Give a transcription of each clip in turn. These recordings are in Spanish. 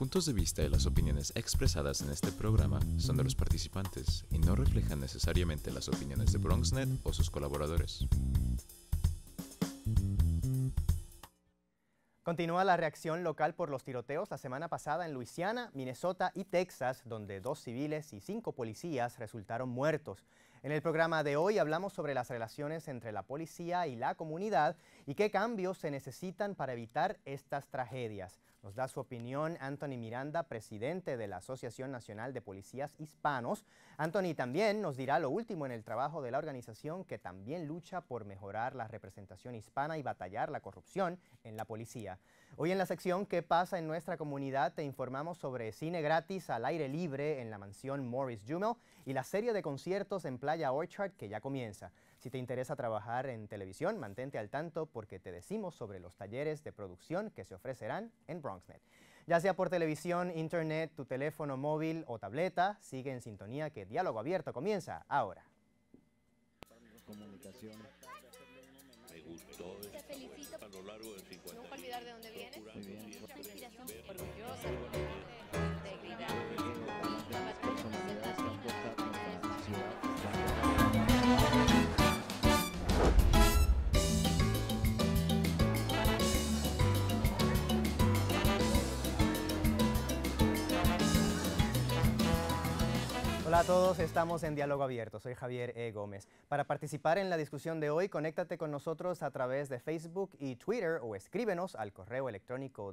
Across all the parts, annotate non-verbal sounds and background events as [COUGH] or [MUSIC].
puntos de vista y las opiniones expresadas en este programa son de los participantes y no reflejan necesariamente las opiniones de BronxNet o sus colaboradores. Continúa la reacción local por los tiroteos la semana pasada en Luisiana, Minnesota y Texas, donde dos civiles y cinco policías resultaron muertos. En el programa de hoy hablamos sobre las relaciones entre la policía y la comunidad y qué cambios se necesitan para evitar estas tragedias. Nos da su opinión Anthony Miranda, presidente de la Asociación Nacional de Policías Hispanos. Anthony también nos dirá lo último en el trabajo de la organización que también lucha por mejorar la representación hispana y batallar la corrupción en la policía. Hoy en la sección ¿Qué pasa en nuestra comunidad? te informamos sobre cine gratis al aire libre en la mansión Morris Jumel y la serie de conciertos en Playa Orchard que ya comienza. Si te interesa trabajar en televisión, mantente al tanto porque te decimos sobre los talleres de producción que se ofrecerán en BronxNet. Ya sea por televisión, internet, tu teléfono móvil o tableta, sigue en sintonía que Diálogo Abierto comienza ahora. Hola a todos, estamos en Diálogo Abierto. Soy Javier E. Gómez. Para participar en la discusión de hoy, conéctate con nosotros a través de Facebook y Twitter o escríbenos al correo electrónico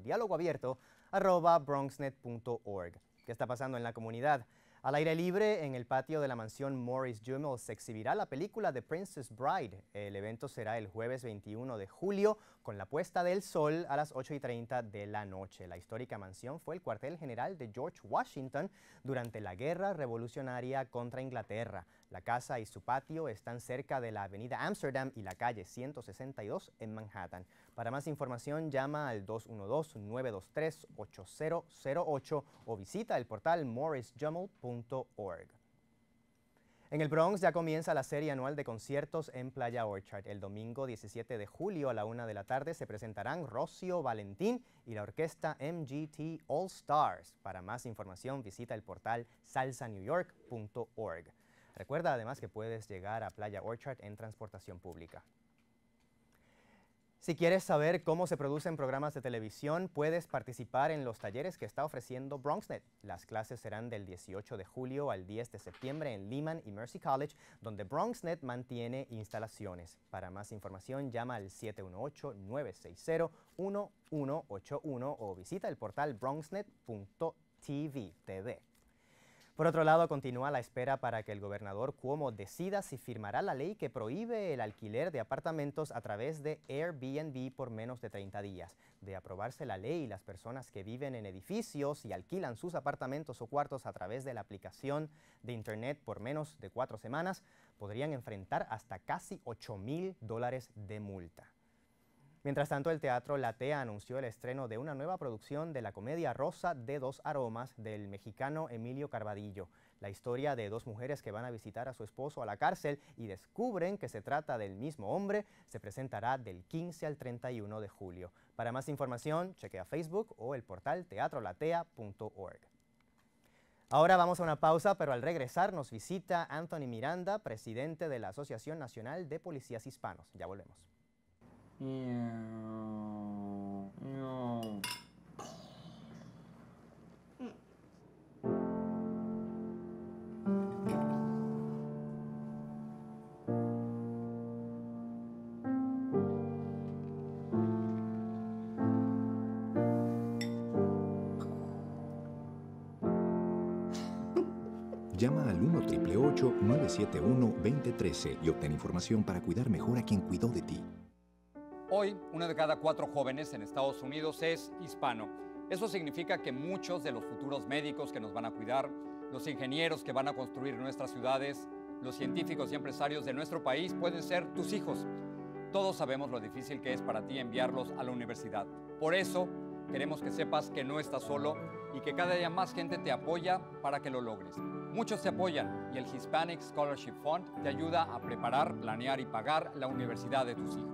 bronxnet.org. ¿Qué está pasando en la comunidad? Al aire libre, en el patio de la mansión Morris Jumel, se exhibirá la película The Princess Bride. El evento será el jueves 21 de julio con la puesta del sol a las 8 y 30 de la noche. La histórica mansión fue el cuartel general de George Washington durante la Guerra Revolucionaria contra Inglaterra. La casa y su patio están cerca de la avenida Amsterdam y la calle 162 en Manhattan. Para más información llama al 212-923-8008 o visita el portal morrisjummel.org. En el Bronx ya comienza la serie anual de conciertos en Playa Orchard. El domingo 17 de julio a la una de la tarde se presentarán Rocio Valentín y la orquesta MGT All Stars. Para más información visita el portal salsanewyork.org. Recuerda además que puedes llegar a Playa Orchard en transportación pública. Si quieres saber cómo se producen programas de televisión, puedes participar en los talleres que está ofreciendo BronxNet. Las clases serán del 18 de julio al 10 de septiembre en Lehman y Mercy College, donde BronxNet mantiene instalaciones. Para más información, llama al 718-960-1181 o visita el portal bronxnet.tv. Por otro lado, continúa la espera para que el gobernador Cuomo decida si firmará la ley que prohíbe el alquiler de apartamentos a través de Airbnb por menos de 30 días. De aprobarse la ley, las personas que viven en edificios y alquilan sus apartamentos o cuartos a través de la aplicación de Internet por menos de cuatro semanas podrían enfrentar hasta casi 8 mil dólares de multa. Mientras tanto, el Teatro Latea anunció el estreno de una nueva producción de la comedia Rosa de dos aromas del mexicano Emilio Carvadillo, la historia de dos mujeres que van a visitar a su esposo a la cárcel y descubren que se trata del mismo hombre, se presentará del 15 al 31 de julio. Para más información, chequea Facebook o el portal teatrolatea.org. Ahora vamos a una pausa, pero al regresar nos visita Anthony Miranda, presidente de la Asociación Nacional de Policías Hispanos. Ya volvemos. Miau. Llama al 1-888-971-2013 y obtén información para cuidar mejor a quien cuidó de ti. Hoy, una de cada cuatro jóvenes en Estados Unidos es hispano. Eso significa que muchos de los futuros médicos que nos van a cuidar, los ingenieros que van a construir nuestras ciudades, los científicos y empresarios de nuestro país pueden ser tus hijos. Todos sabemos lo difícil que es para ti enviarlos a la universidad. Por eso, queremos que sepas que no estás solo y que cada día más gente te apoya para que lo logres. Muchos te apoyan y el Hispanic Scholarship Fund te ayuda a preparar, planear y pagar la universidad de tus hijos.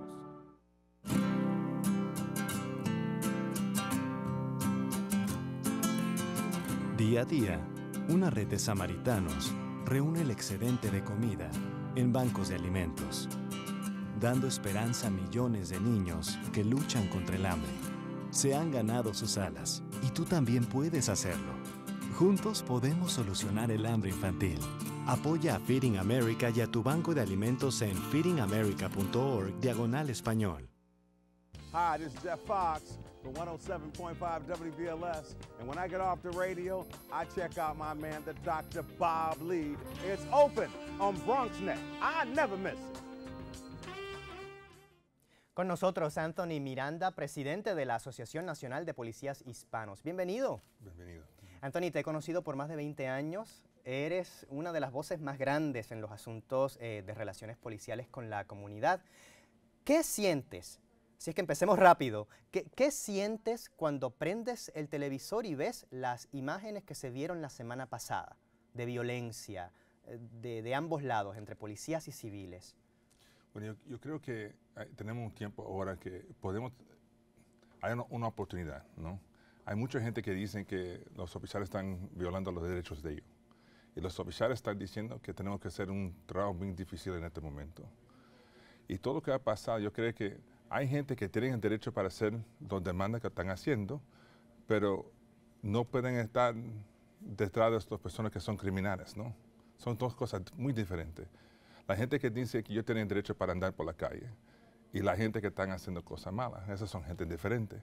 a día, una red de samaritanos reúne el excedente de comida en bancos de alimentos, dando esperanza a millones de niños que luchan contra el hambre. Se han ganado sus alas y tú también puedes hacerlo. Juntos podemos solucionar el hambre infantil. Apoya a Feeding America y a tu banco de alimentos en feedingamerica.org diagonal español. Hi, this Jeff Fox for 107.5 WBLS. And when I get off the radio, I check out my man, the Dr. Bob Lee. It's open on BronxNet. I never miss Con nosotros Anthony Miranda, presidente de la Asociación Nacional de Policías Hispanos. Bienvenido. Bienvenido. Anthony, te he conocido por más de 20 años. Eres una de las voces más grandes en los asuntos eh, de relaciones policiales con la comunidad. ¿Qué sientes Así es que empecemos rápido. ¿Qué, sientes cuando prendes el televisor y ves las imágenes que se vieron la semana pasada de violencia eh, de, ambos lados, entre policías y civiles? Bueno, yo, creo que eh, tenemos un tiempo ahora que podemos, hay una, una, oportunidad, ¿no? Hay mucha gente que dice que los oficiales están violando los derechos de ellos. Y los oficiales están diciendo que tenemos que hacer un trabajo muy difícil en este momento. Y todo lo que ha pasado, yo creo que hay gente que tiene el derecho para hacer los demandas que están haciendo, pero no pueden estar detrás de estas personas que son criminales, ¿no? Son dos cosas muy diferentes. La gente que dice que yo tengo derecho para andar por la calle y la gente que están haciendo cosas malas, esas son gente diferente.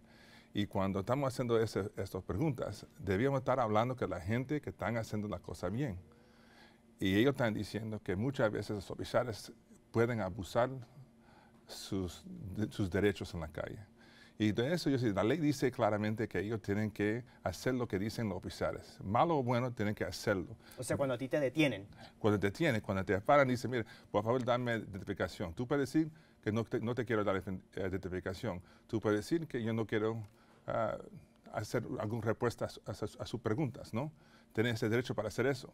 Y cuando estamos haciendo estas preguntas, debíamos estar hablando que la gente que están haciendo las cosas bien. Y ellos están diciendo que muchas veces los oficiales pueden abusar sus, sus derechos en la calle. Y de eso yo sé, la ley dice claramente que ellos tienen que hacer lo que dicen los oficiales. Malo o bueno, tienen que hacerlo. O sea, cuando a ti te detienen. Cuando te detienen, cuando te paran, dicen, mire, por favor, dame identificación. Tú puedes decir que no te, no te quiero dar eh, identificación. Tú puedes decir que yo no quiero ah, hacer alguna respuesta a, sus preguntas, ¿no? Tienes ese derecho para hacer eso.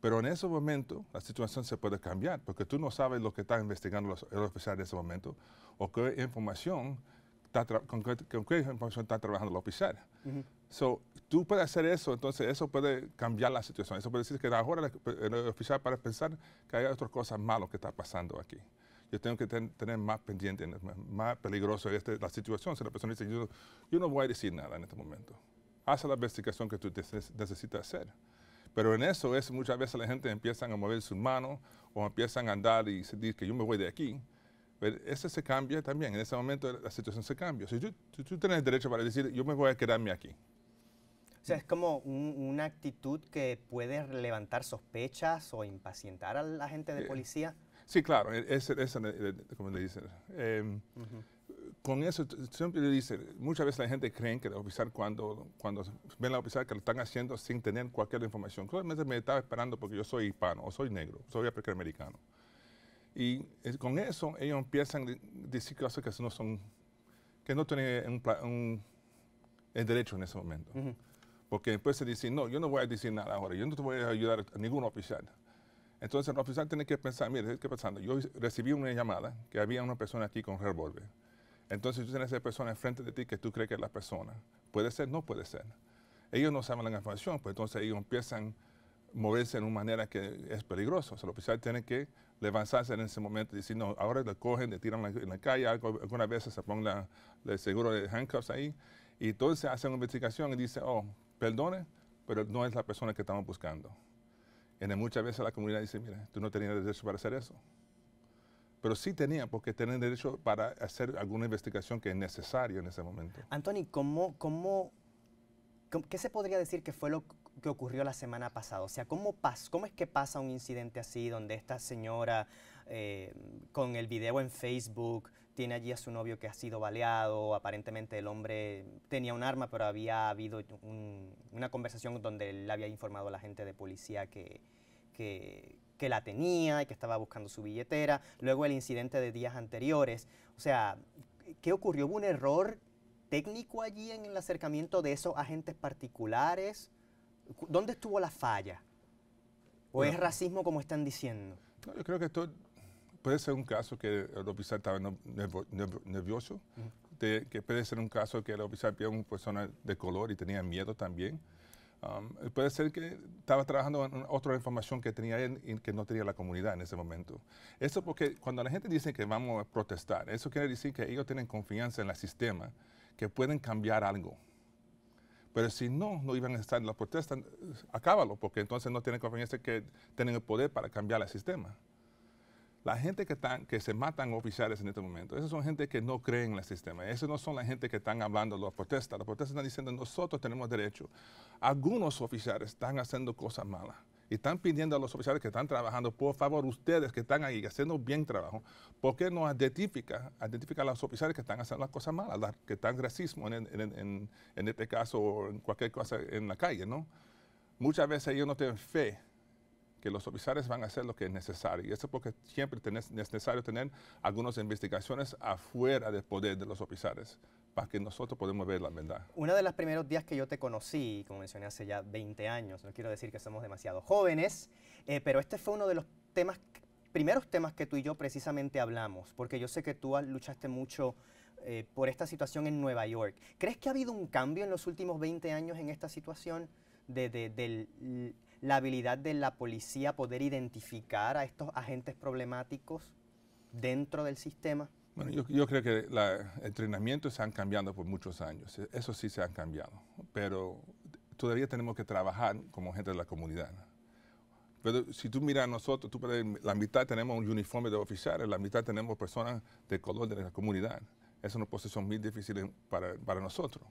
Pero en ese momento la situación se puede cambiar porque tú no sabes lo que está investigando los, el oficial en ese momento o qué información está con, qué, información está trabajando el oficial. tú puedes hacer eso, entonces eso puede cambiar la situación. Eso puede decir que ahora el oficial para pensar que hay otras cosas malas que está pasando aquí. Yo tengo que tener más pendiente, más peligroso este, la situación. Si la persona dice, yo, no voy a decir nada en este momento. Haz la investigación que tú necesitas hacer. Pero en eso es muchas veces la gente empiezan a mover sus manos o empiezan a andar y se dice que yo me voy de aquí. Pero ese se cambia también. En ese momento la situación se cambia. Si tú, tú, tienes derecho para decir yo me voy a quedarme aquí. O sea, es como una actitud que puede levantar sospechas o impacientar a la gente de eh, policía. Sí, claro, es, es, eh, eh, como le dicen con eso, siempre dice, muchas veces la gente cree que el oficial cuando, cuando ven la oficial que lo están haciendo sin tener cualquier información. Claramente me estaba esperando porque yo soy hispano, o soy negro, soy afroamericano. Y con eso ellos empiezan a decir cosas que no son, que no tienen el derecho en ese momento. Porque después se dice, no, yo no voy a decir nada ahora, yo no te voy a ayudar a ningún oficial. Entonces el oficial tiene que pensar, mire, ¿qué está pasando? Yo recibí una llamada que había una persona aquí con revólver entonces tú tienes a esa persona enfrente de ti que tú crees que es la persona. Puede ser, no puede ser. Ellos no saben la información, pues entonces ellos empiezan a moverse en una manera que es peligrosa. O sea, el oficial tiene que levantarse en ese momento y decir, no, ahora lo cogen, le tiran en la calle, algunas veces se ponen el seguro de handcuffs ahí. Y entonces hacen una investigación y dice, oh, perdone, pero no es la persona que estamos buscando. Y muchas veces la comunidad dice, mira, tú no tenías derecho para hacer eso pero sí tenía porque tener derecho para hacer alguna investigación que es necesario en ese momento. Anthony, ¿cómo, cómo, qué se podría decir que fue lo que ocurrió la semana pasada? O sea, ¿cómo, pas, cómo es que pasa un incidente así donde esta señora eh, con el video en Facebook tiene allí a su novio que ha sido baleado, aparentemente el hombre tenía un arma, pero había habido una conversación donde él había informado a la gente de policía que, que, que la tenía y que estaba buscando su billetera, luego el incidente de días anteriores. O sea, ¿qué ocurrió? ¿Hubo un error técnico allí en el acercamiento de esos agentes particulares? ¿Dónde estuvo la falla? ¿O es racismo como están diciendo? yo creo que esto puede ser un caso que el oficial estaba nervioso, que puede ser un caso que el oficial a una persona de color y tenía miedo también. Um, puede ser que estaba trabajando en otra información que tenía él y que no tenía la comunidad en ese momento. Eso porque cuando la gente dice que vamos a protestar, eso quiere decir que ellos tienen confianza en el sistema, que pueden cambiar algo. Pero si no, no iban a estar en la protesta, eh, acábalo, porque entonces no tienen confianza que tienen el poder para cambiar el sistema. La gente que, están, que se matan oficiales en este momento, esas son gente que no cree en el sistema. Esas no son la gente que están hablando de las protestas. Las protestas están diciendo, nosotros tenemos derecho. Algunos oficiales están haciendo cosas malas y están pidiendo a los oficiales que están trabajando, por favor, ustedes que están ahí haciendo bien trabajo, ¿por qué no identifica, identifica a los oficiales que están haciendo las cosas malas, que están racismo en, en, en, este caso o en cualquier cosa en la calle, ¿no? Muchas veces ellos no tienen fe que los oficiales van a hacer lo que es necesario. Y eso porque siempre tenés, es necesario tener algunas investigaciones afuera del poder de los oficiales para que nosotros podamos ver la verdad. Uno de los primeros días que yo te conocí, como mencioné hace ya 20 años, no quiero decir que somos demasiado jóvenes, eh, pero este fue uno de los temas, primeros temas que tú y yo precisamente hablamos, porque yo sé que tú luchaste mucho eh, por esta situación en Nueva York. ¿Crees que ha habido un cambio en los últimos 20 años en esta situación de, de, del la habilidad de la policía poder identificar a estos agentes problemáticos dentro del sistema? Bueno, yo, creo que los entrenamiento se han cambiado por muchos años, e, eso sí se han cambiado, pero todavía tenemos que trabajar como gente de la comunidad. Pero si tú miras a nosotros, tú, la mitad tenemos un uniforme de oficiales, la mitad tenemos personas de color de la comunidad. Es una posición muy difícil para, para nosotros.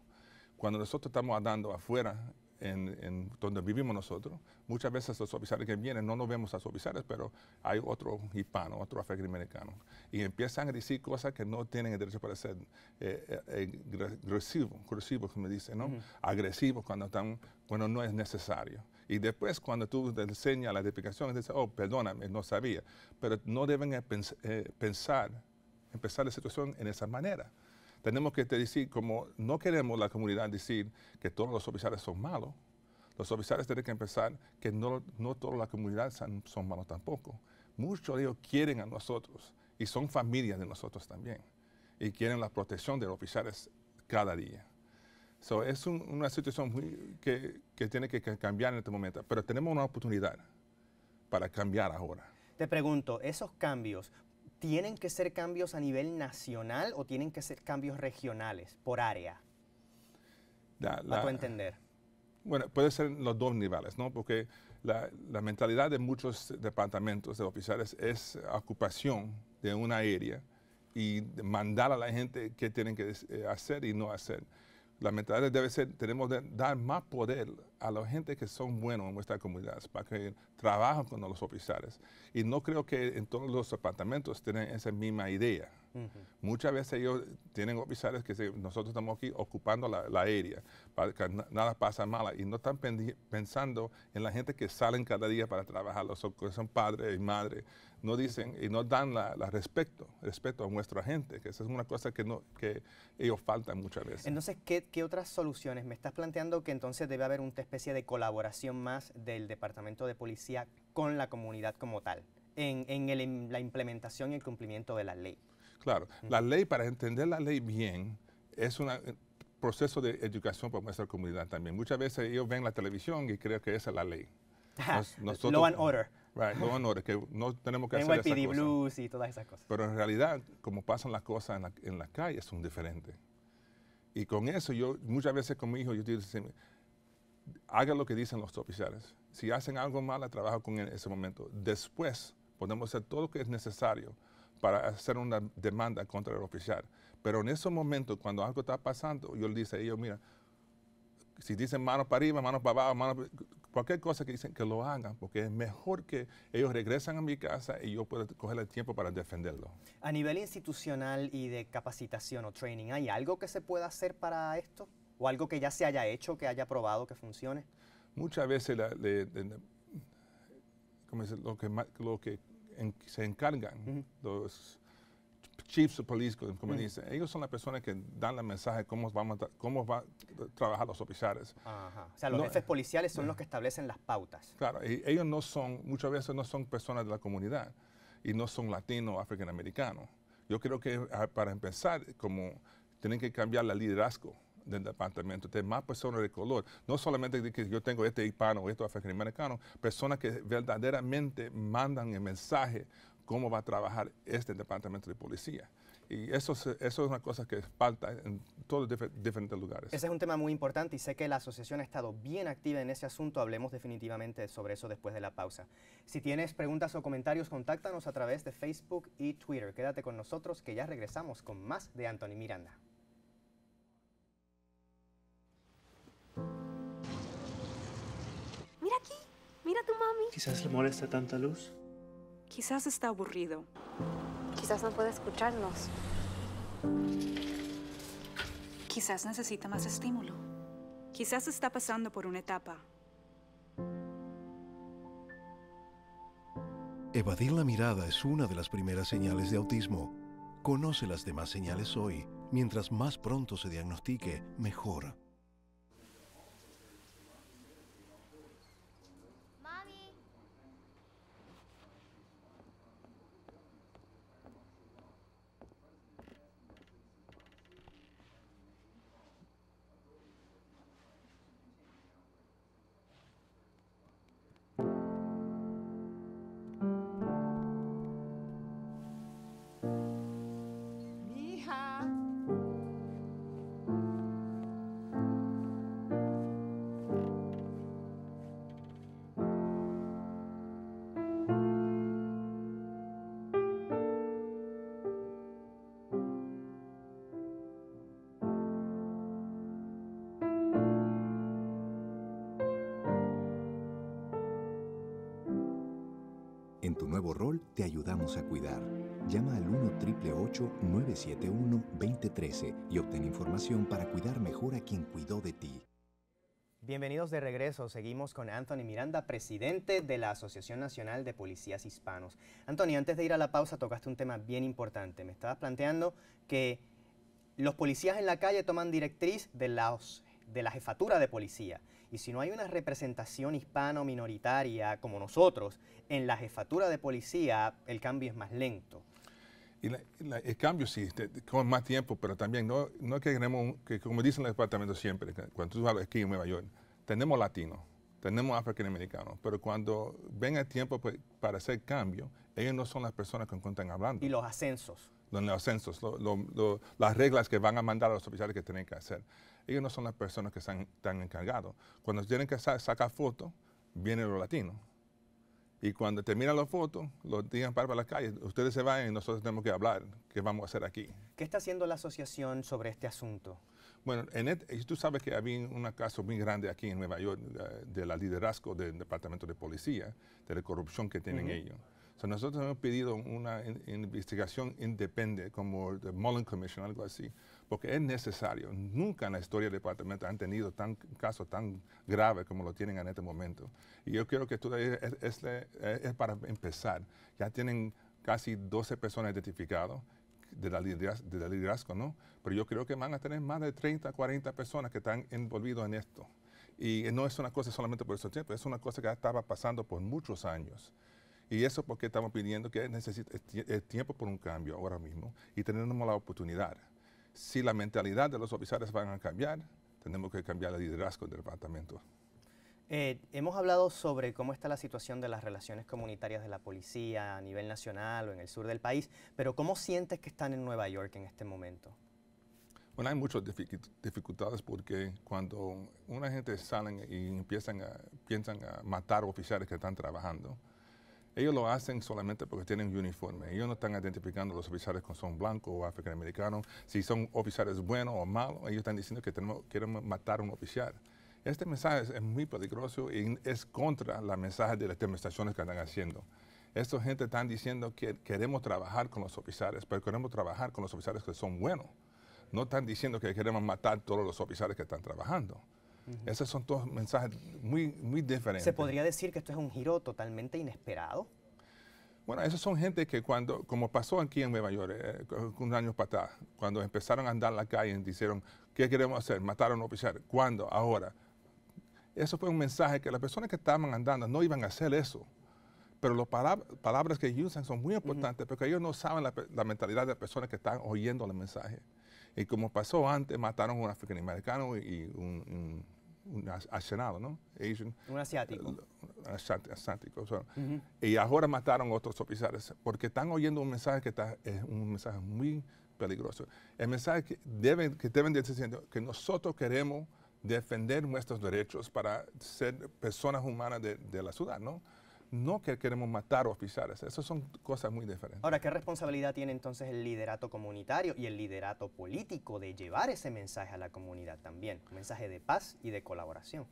Cuando nosotros estamos andando afuera en, donde vivimos nosotros. Muchas veces los oficiales que vienen, no nos vemos a los oficiales, pero hay otro hispano, otro afroamericano. Y empiezan a decir cosas que no tienen el derecho para ser agresivos, eh, eh, eh, agresivos, ¿no? Agresivos cuando, están, bueno no es necesario. Y después cuando tú te enseñas la edificación, dices, oh, perdóname, no sabía. Pero no deben pensar, empezar la situación en esa manera tenemos que decir, como no queremos la comunidad decir que todos los oficiales son malos, los oficiales tienen que empezar que no, no toda la comunidad son, son malos tampoco. Muchos de ellos quieren a nosotros y son familias de nosotros también y quieren la protección de los oficiales cada día. So, es una situación muy, que, que, tiene que cambiar en este momento, pero tenemos una oportunidad para cambiar ahora. Te pregunto, esos cambios ¿tienen que ser cambios a nivel nacional o tienen que ser cambios regionales, por área? a tu entender. Bueno, puede ser los dos niveles, ¿no? Porque la, mentalidad de muchos departamentos de oficiales es ocupación de una área y mandar a la gente qué tienen que eh, hacer y no hacer. La mentalidad debe ser, tenemos que dar más poder a la gente que son buenos en nuestra comunidad, para que trabajen con los oficiales. Y no creo que en todos los apartamentos tienen esa misma idea. Muchas veces ellos tienen oficiales que nosotros estamos aquí ocupando la, la área, para que nada pasa mal. y no están pensando en la gente que salen cada día para trabajar, los que son padres y madres no dicen y no dan la, respeto, a nuestra gente, que esa es una cosa que, ellos faltan muchas veces. Entonces, ¿qué, otras soluciones? ¿Me estás planteando que entonces debe haber una especie de colaboración más del Departamento de Policía con la comunidad como tal, en, la implementación y el cumplimiento de la ley? Claro, la ley, para entender la ley bien, es un eh, proceso de educación para nuestra comunidad también. Muchas veces ellos ven la televisión y creen que esa es la ley. [LAUGHS] nosotros, order. Right. Los honores que no tenemos que hacer. Blues y todas esas cosas. Pero en realidad, como pasan las cosas en la, en calle, son diferentes. Y con eso, yo muchas veces con mi hijo, yo digo, haga lo que dicen los oficiales. Si hacen algo mal, trabajo con él en ese momento. Después, podemos hacer todo lo que es necesario para hacer una demanda contra el oficial. Pero en ese momento cuando algo está pasando, yo le digo a ellos, mira, si dicen manos para arriba, manos para abajo, manos, cualquier cosa que dicen que lo hagan, porque es mejor que ellos regresan a mi casa y yo pueda coger el tiempo para defenderlo. A nivel institucional y de capacitación o training, ¿hay algo que se pueda hacer para esto? ¿O algo que ya se haya hecho, que haya probado, que funcione? Muchas veces la, lo que, lo que se encargan los chiefs of police, como dicen mm. dice, ellos son las personas que dan el mensaje de cómo, vamos a cómo va a trabajar los oficiales. O sea, los jefes eh, policiales son eh. los que establecen las pautas. Claro, y ellos no son, muchas veces no son personas de la comunidad y no son latinos o afroamericanos. Yo creo que ah, para empezar, como tienen que cambiar el liderazgo del departamento, tener más personas de color, no solamente que yo tengo este hispano o este afroamericano, personas que verdaderamente mandan el mensaje cómo va a trabajar este departamento de policía. Y eso es, eso es una cosa que falta en todos los diferentes lugares. Ese es un tema muy importante y sé que la asociación ha estado bien activa en ese asunto. Hablemos definitivamente sobre eso después de la pausa. Si tienes preguntas o comentarios, contáctanos a través de Facebook y Twitter. Quédate con nosotros que ya regresamos con más de Anthony Miranda. Mira aquí, mira tu mami. Quizás le molesta tanta luz. Quizás está aburrido. Quizás no puede escucharnos. Quizás necesita más estímulo. Quizás está pasando por una etapa. Evadir la mirada es una de las primeras señales de autismo. Conoce las demás señales hoy. Mientras más pronto se diagnostique, mejor. tu nuevo rol te ayudamos a cuidar. Llama al 1-888-971-2013 y obtén información para cuidar mejor a quien cuidó de ti. Bienvenidos de regreso. Seguimos con Anthony Miranda, presidente de la Asociación Nacional de Policías Hispanos. Anthony, antes de ir a la pausa tocaste un tema bien importante. Me estabas planteando que los policías en la calle toman directriz de, la, de la jefatura de policía. Y si no hay una representación hispano minoritaria como nosotros en la jefatura de policía, el cambio es más lento. Y el cambio sí, este, con más tiempo, pero también no, no queremos, que como dicen los departamentos siempre, cuando tú hablas aquí en Nueva York, tenemos latinos, tenemos afroamericanos, pero cuando ven el tiempo pues, para hacer cambio, ellos no son las personas que quien hablando. Y los ascensos. Los, ascensos, las reglas que van a mandar a los oficiales que tienen que hacer ellos no son las personas que están, están encargados. Cuando tienen que sacar fotos, vienen los latinos. Y cuando terminan las fotos, los tiran para, las calles. Ustedes se van y nosotros tenemos que hablar. ¿Qué vamos a hacer aquí? ¿Qué está haciendo la asociación sobre este asunto? Bueno, en tú sabes que había un caso muy grande aquí en Nueva York de la liderazgo del Departamento de Policía, de la corrupción que tienen ellos. nosotros hemos pedido una investigación independiente, como el Mullen Commission, algo así, porque es necesario. Nunca en la historia del departamento han tenido tan caso tan graves como lo tienen en este momento. Y yo creo que esto es, para empezar. Ya tienen casi 12 personas identificadas de la, liderazgo, ¿no? Pero yo creo que van a tener más de 30, 40 personas que están envolvidas en esto. Y no es una cosa solamente por ese tiempo, es una cosa que ya estaba pasando por muchos años. Y eso porque estamos pidiendo que necesite es tiempo por un cambio ahora mismo y tenemos la oportunidad si la mentalidad de los oficiales van a cambiar, tenemos que cambiar el liderazgo del departamento. Eh, hemos hablado sobre cómo está la situación de las relaciones comunitarias de la policía a nivel nacional o en el sur del país, pero ¿cómo sientes que están en Nueva York en este momento? Bueno, hay muchas dificultades porque cuando una gente salen y empiezan a, piensan a matar oficiales que están trabajando, ellos lo hacen solamente porque tienen uniforme. Ellos no están identificando a los oficiales que son blancos o afroamericanos. Si son oficiales buenos o malos, ellos están diciendo que queremos matar a un oficial. Este mensaje es, muy peligroso y es contra la mensaje de las demostraciones que están haciendo. Esta gente están diciendo que queremos trabajar con los oficiales, pero queremos trabajar con los oficiales que son buenos. No están diciendo que queremos matar a todos los oficiales que están trabajando. Esos son todos mensajes muy, muy diferentes. ¿Se podría decir que esto es un giro totalmente inesperado? Bueno, esos son gente que cuando, como pasó aquí en Nueva York, eh, unos años para atrás, cuando empezaron a andar en la calle, y dijeron, ¿qué queremos hacer? Mataron a un oficial? ¿Cuándo? ¿Ahora? Eso fue un mensaje que las personas que estaban andando no iban a hacer eso. Pero las palabras que usan son muy importantes porque ellos no saben la, mentalidad de las personas que están oyendo el mensaje. Y como pasó antes, mataron a un afroamericano y un un asesinado, ¿no? un asiático. Eh, asiático. Y ahora mataron otros oficiales porque están oyendo un mensaje que está, es un mensaje muy peligroso. El mensaje que deben, que deben decir que nosotros queremos defender nuestros derechos para ser personas humanas de, de la ciudad, ¿no? no que queremos matar oficiales. eso son cosas muy diferentes. Ahora, ¿qué responsabilidad tiene entonces el liderato comunitario y el liderato político de llevar ese mensaje a la comunidad también? Un mensaje de paz y de colaboración.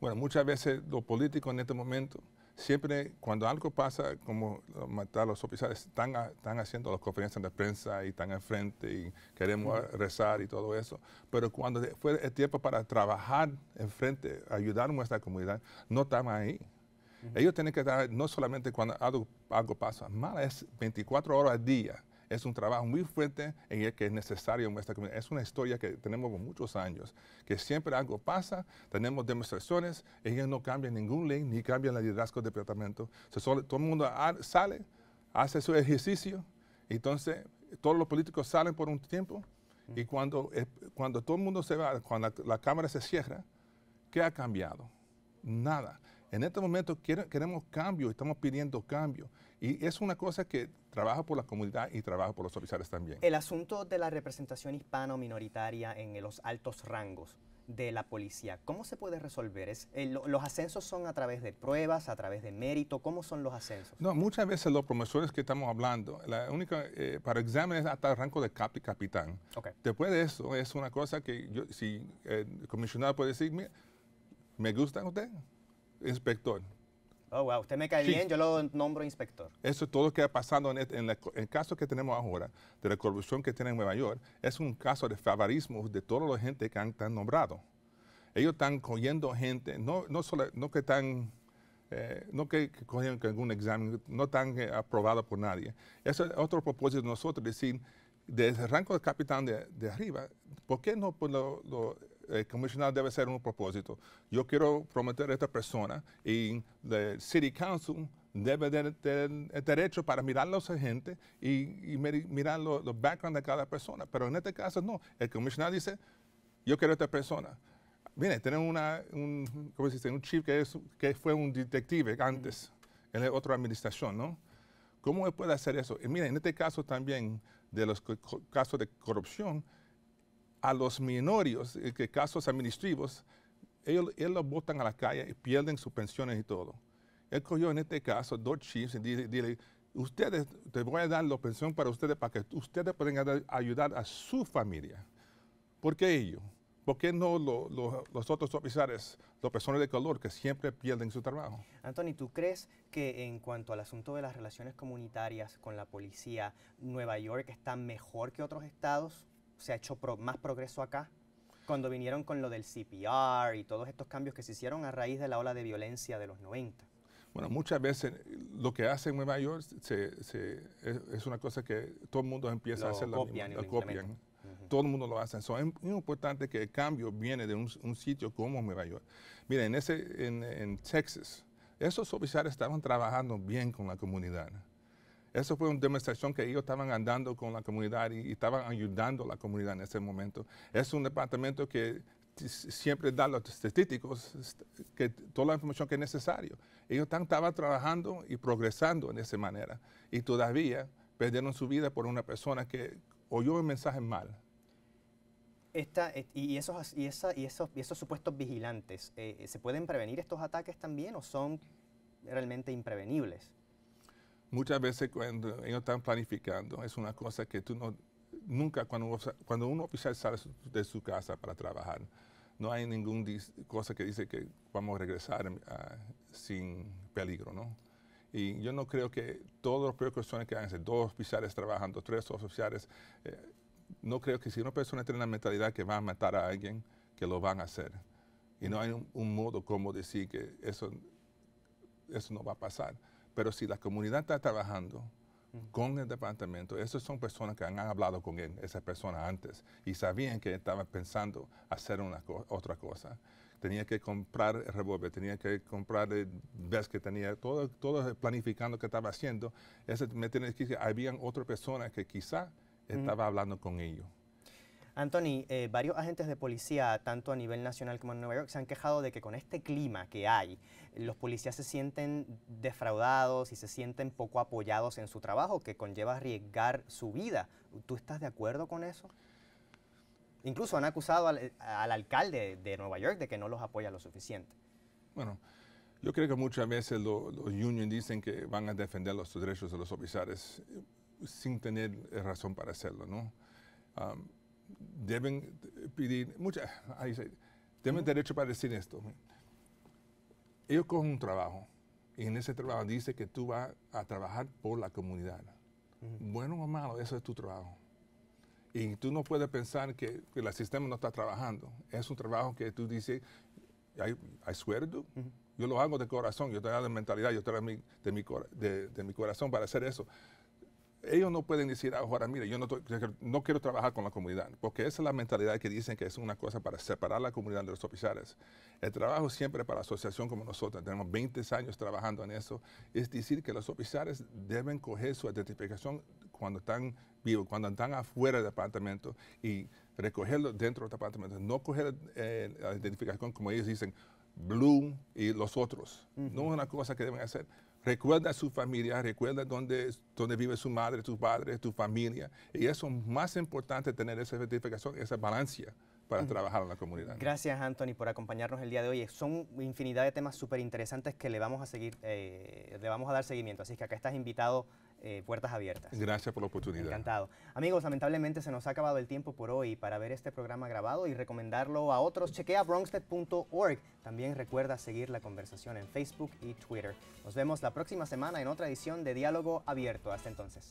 Bueno, muchas veces los políticos en este momento, siempre cuando algo pasa, como matar a los oficiales, están, haciendo las conferencias de prensa y están enfrente y queremos rezar y todo eso. Pero cuando fue el tiempo para trabajar enfrente, ayudar a nuestra comunidad, no estaban ahí. Ellos tienen que estar, no solamente cuando algo, pasa más es 24 horas al día. Es un trabajo muy fuerte en el que es necesario nuestra comunidad. Es una historia que tenemos muchos años, que siempre algo pasa, tenemos demostraciones, ellos no cambian ningún ley ni cambian el liderazgo del departamento. todo el mundo sale, hace su ejercicio, entonces todos los políticos salen por un tiempo y cuando, eh, cuando todo el mundo se va, cuando la Cámara se cierra, ¿qué ha cambiado? Nada. En este momento queremos cambio, estamos pidiendo cambio. Y es una cosa que trabaja por la comunidad y trabaja por los oficiales también. El asunto de la representación hispano-minoritaria en los altos rangos de la policía, ¿cómo se puede resolver? Eh, ¿Los ascensos son a través de pruebas, a través de mérito? ¿Cómo son los ascensos? No, muchas veces los profesores que estamos hablando, la única, eh, para exámenes hasta el rango de capitán. Después de eso, es una cosa que si el comisionado puede decir, me, me gusta usted, inspector. Oh, wow, usted me cae bien, yo lo nombro inspector. Eso es todo lo que ha pasado este, en, el caso que tenemos ahora, de la corrupción que tiene en Nueva York, es un caso de favorismo de toda la gente que han, nombrado. Ellos están cogiendo gente, no, no, no que están... Eh, no que, que cogieron algún examen, no tan aprobados eh, aprobado por nadie. Eso es otro propósito de nosotros, decir, desde el rango del capitán de, arriba, ¿por qué no por pues, lo eh, el comisionado debe ser un propósito. Yo quiero prometer a esta persona y el City Council debe tener el derecho para mirar los agentes y, mirar los background de cada persona. Pero en este caso no. El comisionado dice, yo quiero a esta persona. Mire, tenemos un, ¿cómo se dice? un chief que, es, que fue un detective antes, en otra administración, ¿no? ¿Cómo él puede hacer eso? Y mire, en este caso también, de los casos de corrupción, a los minorios, en eh, que casos administrativos, ellos, los botan a la calle y pierden sus pensiones y todo. Él cogió en este caso dos chiefs y dile, ustedes, te voy a dar la pensión para ustedes para que ustedes puedan ayudar a su familia. ¿Por qué ellos? ¿Por qué no los otros oficiales, las personas de color que siempre pierden su trabajo? Anthony, ¿tú crees que en cuanto al asunto de las relaciones comunitarias con la policía, Nueva York está mejor que otros estados? se ha hecho más progreso acá. Cuando vinieron con lo del CPR y todos estos cambios que se hicieron a raíz de la ola de violencia de los 90. Bueno, muchas veces lo que hacen Nueva York es, una cosa que todo el mundo empieza a hacer, copian lo, copian. Todo el mundo lo hace. es muy importante que el cambio viene de un, sitio como Nueva York. Miren, en, ese, en Texas, esos oficiales estaban trabajando bien con la comunidad. Eso fue una demostración que ellos estaban andando con la comunidad y, estaban ayudando a la comunidad en ese momento. Es un departamento que siempre da los estadísticos, este, que toda la información que es necesaria. Ellos estaban trabajando y progresando en esa manera. Y todavía perdieron su vida por una persona que oyó el mensaje mal. y, esos, esa, y, esos, y esos supuestos vigilantes, eh, ¿se pueden prevenir estos ataques también o son realmente imprevenibles? muchas veces cuando ellos están planificando, es una cosa que tú no, nunca, cuando, cuando un oficial sale de su casa para trabajar, no hay ninguna cosa que dice que vamos a regresar ah, sin peligro, Y yo no creo que todas las cuestiones que sido dos oficiales trabajando, tres oficiales, eh, no creo que si una persona tiene la mentalidad que va a matar a alguien, que lo van a hacer. Y no hay un, un modo como decir que eso, eso no va a pasar. Pero si la comunidad está trabajando con el departamento, esas son personas que han hablado con él, esas personas antes, y sabían que estaba pensando hacer una otra cosa. Tenía que comprar el revólver, tenía que comprar el que tenía, todo, todo planificando que estaba haciendo. Ese, me que habían otras personas que quizá estaba hablando con ellos. Anthony, eh, varios agentes de policía, tanto a nivel nacional como en Nueva York, se han quejado de que con este clima que hay, los policías se sienten defraudados y se sienten poco apoyados en su trabajo, que conlleva arriesgar su vida. ¿Tú estás de acuerdo con eso? Incluso han acusado al, alcalde de Nueva York de que no los apoya lo suficiente. Bueno, yo creo que muchas veces los union dicen que van a defender los derechos de los oficiales eh, sin tener eh, razón para hacerlo, ¿no? deben pedir, muchas, ahí tienen derecho para decir esto. Ellos cogen un trabajo y en ese trabajo dice que tú vas a trabajar por la comunidad. Bueno o malo, eso es tu trabajo. Y tú no puedes pensar que, el sistema no está trabajando. Es un trabajo que tú dices, hay sueldo. Yo lo hago de corazón, yo tengo de mentalidad, yo estoy de de mi, de mi corazón para hacer eso ellos no pueden decir ah, ahora, mire, yo no, quiero trabajar con la comunidad, porque esa es la mentalidad que dicen que es una cosa para separar la comunidad de los oficiales. El trabajo siempre para asociación como nosotros, tenemos 20 años trabajando en eso, es decir que los oficiales deben coger su identificación cuando están vivos, cuando están afuera del departamento y recogerlo dentro del departamento, no coger eh, la identificación como ellos dicen, Bloom y los otros. No es una cosa que deben hacer. Recuerda a su familia, recuerda dónde, dónde vive su madre, tus padres, tu familia. Y eso es más importante tener esa certificación, esa balancia para trabajar en la comunidad. Gracias, Anthony, por acompañarnos el día de hoy. Son infinidad de temas súper interesantes que le vamos a seguir, eh, le vamos a dar seguimiento. Así que acá estás invitado eh, puertas abiertas. Gracias por la oportunidad. Encantado. Amigos, lamentablemente se nos ha acabado el tiempo por hoy para ver este programa grabado y recomendarlo a otros. Chequea bronxnet.org. También recuerda seguir la conversación en Facebook y Twitter. Nos vemos la próxima semana en otra edición de Diálogo Abierto. Hasta entonces.